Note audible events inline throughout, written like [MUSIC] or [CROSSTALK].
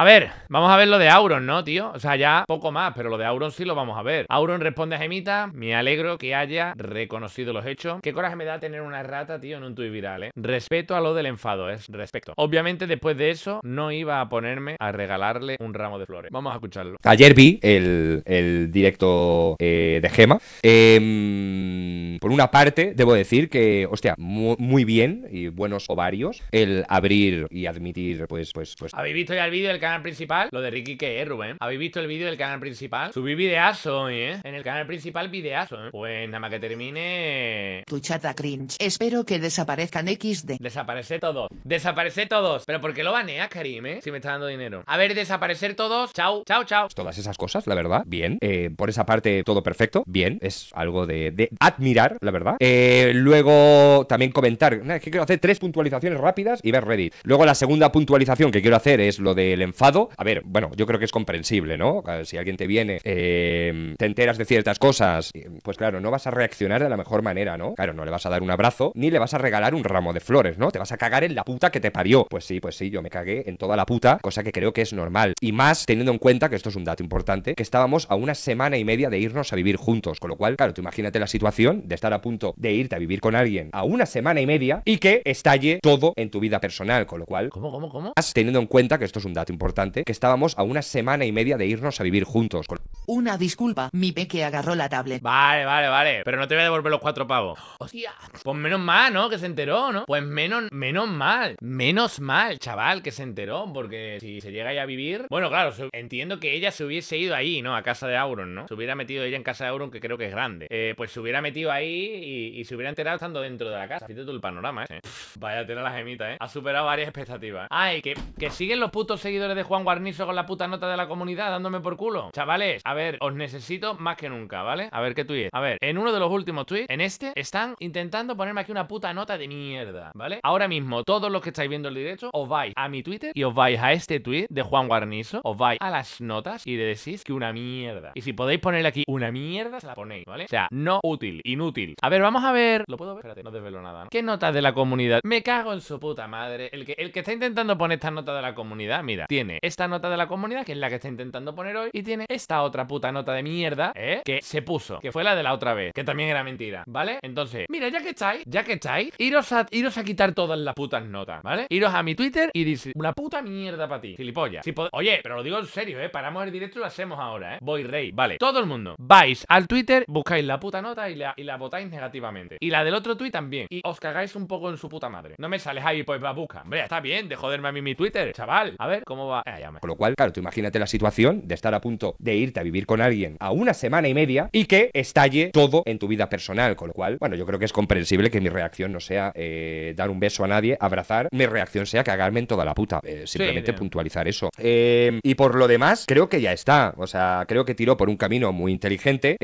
A ver, vamos a ver lo de Auron, ¿no, tío? O sea, ya poco más, pero lo de Auron sí lo vamos a ver. Auron responde a Gemita, me alegro que haya reconocido los hechos. Qué coraje me da tener una rata, tío, en un tuit viral, ¿eh? Respeto a lo del enfado, es ¿eh? respeto. Obviamente, después de eso, no iba a ponerme a regalarle un ramo de flores. Vamos a escucharlo. Ayer vi el, directo eh, de Gema. Eh, por una parte, debo decir que, hostia, muy, bien y buenos ovarios el abrir y admitir, pues, pues, pues. ¿Habéis visto ya el vídeo del canal principal? Lo de Ricky que es, Rubén. ¿Habéis visto el vídeo del canal principal? Subí videazo hoy, ¿eh? En el canal principal, videazo, ¿eh? Pues nada más que termine. Tu chata cringe. Espero que desaparezcan XD. Desaparece todo. Desaparece todos. Pero ¿por qué lo baneas, Karim, eh? Si me está dando dinero. A ver, desaparecer todos. Chao, chao, chao. Todas esas cosas, la verdad, bien. Eh, por esa parte, todo perfecto. Bien. Es algo de admirar la verdad. Eh, luego también comentar, es que quiero hacer tres puntualizaciones rápidas y ver Reddit. Luego la segunda puntualización que quiero hacer es lo del enfado. A ver, bueno, yo creo que es comprensible, ¿no? Ah, si alguien te viene, em, te enteras de ciertas cosas, eh, pues claro, no vas a reaccionar de la mejor manera, ¿no? Claro, no le vas a dar un abrazo ni le vas a regalar un ramo de flores, ¿no? Te vas a cagar en la puta que te parió. Pues sí, pues sí, yo me cagué en toda la puta, cosa que creo que es normal. Y más teniendo en cuenta que esto es un dato importante, que estábamos a una semana y media de irnos a vivir juntos, con lo cual, claro, tú imagínate la situación de estar a punto de irte a vivir con alguien a una semana y media y que estalle todo en tu vida personal, con lo cual... ¿Cómo, cómo, cómo? Teniendo en cuenta que esto es un dato importante, que estábamos a una semana y media de irnos a vivir juntos. Con... Una disculpa, mi peque agarró la tablet. Vale, vale, vale, pero no te voy a devolver los cuatro pavos. Hostia, pues menos mal, ¿no? Que se enteró, ¿no? Pues menos, menos mal, menos mal, chaval, que se enteró, porque si se llega ya a vivir... Bueno, claro, entiendo que ella se hubiese ido ahí, ¿no? A casa de Auron, ¿no? Se hubiera metido ella en casa de Auron, que creo que es grande. Eh, pues se hubiera metido ahí y, se hubiera enterado estando dentro de la casa. Fíjate tú el panorama, ¿eh? vaya tela la gemita, ¿eh? Ha superado varias expectativas. Ay, que, que siguen los putos seguidores de Juan Guarnizo con la puta nota de la comunidad dándome por culo. Chavales, a ver, os necesito más que nunca, ¿vale? A ver qué tweet. A ver, en uno de los últimos tweets, en este, están intentando ponerme aquí una puta nota de mierda, ¿vale? Ahora mismo, todos los que estáis viendo el directo, os vais a mi Twitter y os vais a este tweet de Juan Guarnizo, os vais a las notas y le decís que una mierda. Y si podéis ponerle aquí una mierda, se la ponéis, ¿vale? O sea, no útil, inútil a ver, vamos a ver. ¿Lo puedo ver? Espérate, no desvelo nada. ¿Qué notas de la comunidad? Me cago en su puta madre. El que, está intentando poner esta nota de la comunidad, mira, tiene esta nota de la comunidad, que es la que está intentando poner hoy, y tiene esta otra puta nota de mierda, ¿eh? Que se puso, que fue la de la otra vez, que también era mentira, ¿vale? Entonces, mira, ya que estáis, ya que estáis, iros a, iros a quitar todas las putas notas, ¿vale? Iros a mi Twitter y dice, una puta mierda para ti, gilipollas. Oye, pero lo digo en serio, ¿eh? Paramos el directo y lo hacemos ahora, ¿eh? Voy rey, vale. Todo el mundo, vais al Twitter, buscáis la puta nota y la, y la negativamente. Y la del otro tuit también. Y os cagáis un poco en su puta madre. No me sales ahí, pues babuca. Hombre, está bien de joderme a mí mi Twitter, chaval. A ver, ¿cómo va? Eh, con lo cual, claro, tú imagínate la situación de estar a punto de irte a vivir con alguien a una semana y media y que estalle todo en tu vida personal. Con lo cual, bueno, yo creo que es comprensible que mi reacción no sea eh, dar un beso a nadie, abrazar. Mi reacción sea cagarme en toda la puta. Eh, simplemente puntualizar eso. y por lo demás, creo que ya está. O sea, creo que tiró por un camino muy inteligente,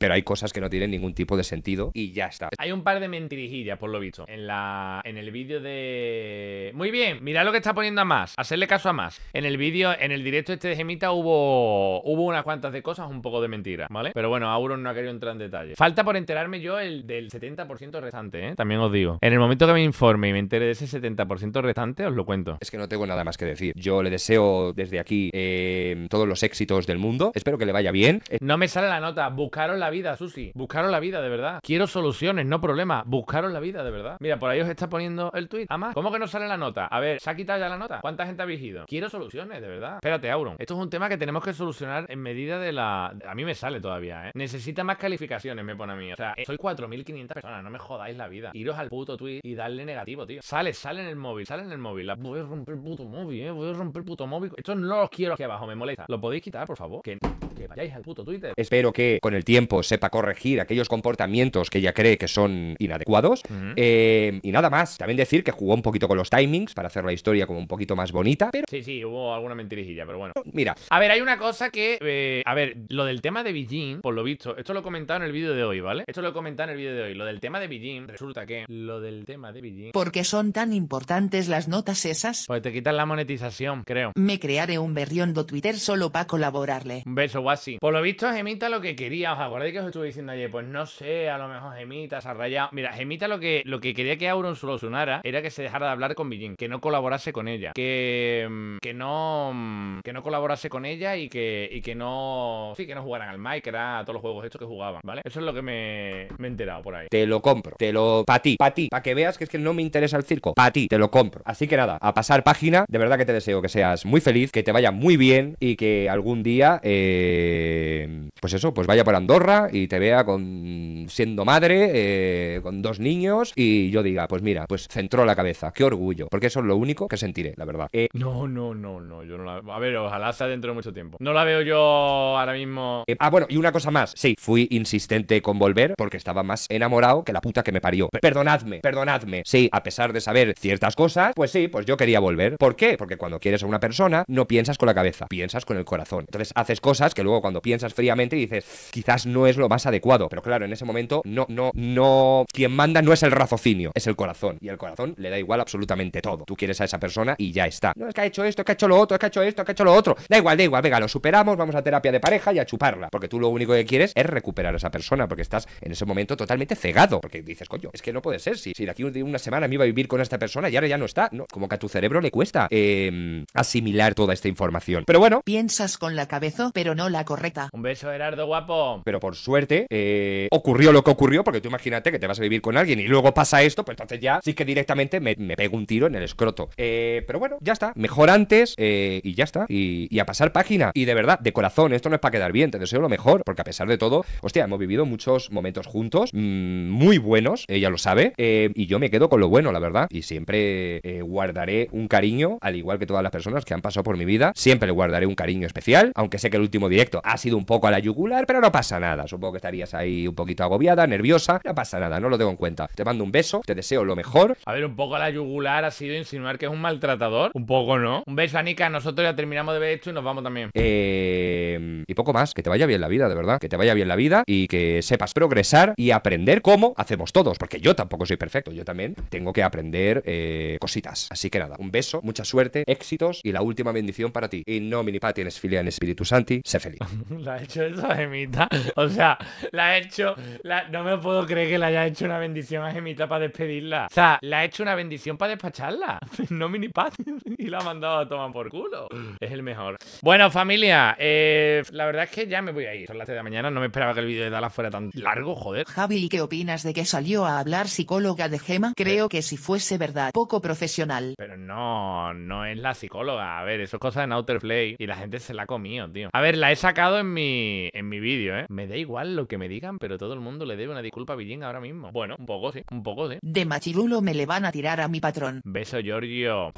pero hay cosas que no tienen ningún tipo de sentido y ya está. Hay un par de mentirijillas, por lo visto, en, la, en el vídeo de... Muy bien, mirad lo que está poniendo a más, hacerle caso a más. En el vídeo, en el directo este de Gemita hubo, hubo unas cuantas de cosas, un poco de mentira, ¿vale? Pero bueno, Auron no ha querido entrar en detalle. Falta por enterarme yo el del 70% restante, ¿eh? También os digo. En el momento que me informe y me enteré de ese 70% restante, os lo cuento. Es que no tengo nada más que decir. Yo le deseo desde aquí eh, todos los éxitos del mundo. Espero que le vaya bien. No me sale la nota. Buscaron la vida, Susi. Buscaron la vida, de verdad. Quiero soluciones, no problemas. Buscaros la vida, de verdad. Mira, por ahí os está poniendo el tweet. ama ¿cómo que no sale la nota? A ver, ¿se ha quitado ya la nota? ¿Cuánta gente ha vigido? Quiero soluciones, de verdad. Espérate, Auron. Esto es un tema que tenemos que solucionar en medida de la. A mí me sale todavía, ¿eh? Necesita más calificaciones, me pone a mí. O sea, soy 4.500 personas, no me jodáis la vida. Iros al puto tweet y darle negativo, tío. Sale, sale en el móvil, sale en el móvil. Voy a romper puto móvil, ¿eh? Voy a romper puto móvil. Esto no lo quiero aquí abajo, me molesta. ¿Lo podéis quitar, por favor? Que vayáis al puto Twitter. Espero que con el tiempo sepa corregir aquellos comportamientos que ella cree que son inadecuados. Eh, y nada más, también decir que jugó un poquito con los timings para hacer la historia como un poquito más bonita, pero... Sí, sí, hubo alguna mentirijilla, pero bueno. Mira. A ver, hay una cosa que... Eh, a ver, lo del tema de Beijing, por lo visto, esto lo he comentado en el vídeo de hoy, ¿vale? Esto lo he comentado en el vídeo de hoy. Lo del tema de Beijing, resulta que... Lo del tema de Beijing... ¿Por son tan importantes las notas esas? Pues te quitan la monetización, creo. Me crearé un berriondo Twitter solo para colaborarle. beso, guay así. Por lo visto, Gemita lo que quería, os acordáis que os estuve diciendo ayer, pues no sé, a lo mejor Gemita se ha rayado. Mira, Gemita lo que, lo que quería que Auron solo sonara era que se dejara de hablar con Billin, que no colaborase con ella, que, mm, que no mm, que no colaborase con ella y que, y que no, sí, que no jugaran al Minecraft, a todos los juegos estos que jugaban, ¿vale? Eso es lo que me, me he enterado por ahí. Te lo compro, te lo, pa' ti, para ti, para que veas que es que no me interesa el circo, pa' ti, te lo compro. Así que nada, a pasar página, de verdad que te deseo que seas muy feliz, que te vaya muy bien y que algún día... Eh, eh, pues eso, pues vaya por Andorra y te vea con siendo madre, eh, con dos niños, y yo diga, pues mira, pues centró la cabeza, qué orgullo, porque eso es lo único que sentiré, la verdad. Eh, no, no, no, no, yo no la A ver, ojalá sea dentro de mucho tiempo. No la veo yo ahora mismo. ah, bueno, y una cosa más, sí, fui insistente con volver porque estaba más enamorado que la puta que me parió. perdonadme, perdonadme. Sí, a pesar de saber ciertas cosas, pues sí, pues yo quería volver. ¿Por qué? Porque cuando quieres a una persona, no piensas con la cabeza, piensas con el corazón. Entonces haces cosas que luego cuando piensas fríamente y dices, quizás no es lo más adecuado, pero claro, en ese momento no, no, no, quien manda no es el raciocinio, es el corazón, y el corazón le da igual absolutamente todo. Tú quieres a esa persona y ya está. No, es que ha hecho esto, que ha hecho lo otro, es que ha hecho esto, que ha hecho lo otro. Da igual, da igual, venga, lo superamos, vamos a terapia de pareja y a chuparla, porque tú lo único que quieres es recuperar a esa persona, porque estás en ese momento totalmente cegado, porque dices, coño, es que no puede ser, si, si de aquí una semana me iba a vivir con esta persona y ahora ya no está, no, como que a tu cerebro le cuesta em, asimilar toda esta información. Pero bueno. Piensas con la cabeza, pero no la correcta. Un beso, Gerardo, guapo. Pero por suerte, eh, ocurrió lo que ocurrió, porque tú imagínate que te vas a vivir con alguien y luego pasa esto, pues entonces ya sí que directamente me, pego un tiro en el escroto. Eh, pero bueno, ya está. Mejor antes eh, y ya está. Y, a pasar página. Y de verdad, de corazón, esto no es para quedar bien, te deseo lo mejor, porque a pesar de todo, hostia, hemos vivido muchos momentos juntos, mm, muy buenos, ella lo sabe, y yo me quedo con lo bueno, la verdad. Y siempre guardaré un cariño, al igual que todas las personas que han pasado por mi vida, siempre le guardaré un cariño especial, aunque sé que el último día ha sido un poco a la yugular, pero no pasa nada. Supongo que estarías ahí un poquito agobiada, nerviosa. No pasa nada, no lo tengo en cuenta. Te mando un beso, te deseo lo mejor. A ver, un poco a la yugular ha sido insinuar que es un maltratador. Un poco, ¿no? Un beso, Anika. Nosotros ya terminamos de ver esto y nos vamos también. Em, y poco más. Que te vaya bien la vida, de verdad. Que te vaya bien la vida y que sepas progresar y aprender cómo hacemos todos. Porque yo tampoco soy perfecto. Yo también tengo que aprender eh, cositas. Así que nada, un beso, mucha suerte, éxitos y la última bendición para ti. Y no, mini tienes filia en Espíritu Santi. Se [LAUGHS] la ha hecho eso a Gemita. O sea, la ha hecho. No me puedo creer que le haya hecho una bendición a Gemita para despedirla. O sea, ¿la ha hecho una bendición para despacharla. [LAUGHS] No mini pat. [LAUGHS] y la ha mandado a tomar por culo. Es el mejor. Bueno, familia. Eh, la verdad es que ya me voy a ir. Son las 3 de la mañana. No me esperaba que el vídeo de Dala fuera tan largo, joder. Javi, ¿y qué opinas de que salió a hablar psicóloga de Gema? Creo que si fuese verdad, poco profesional. Pero no, no es la psicóloga. A ver, eso es cosa de Outer Play. Y la gente se la ha comido, tío. A ver, la he sacado en mi, en mi vídeo, ¿eh? Me da igual lo que me digan, pero todo el mundo le debe una disculpa a Billín ahora mismo. Bueno, un poco sí, un poco sí. De machirulo me le van a tirar a mi patrón. Beso, Giorgio.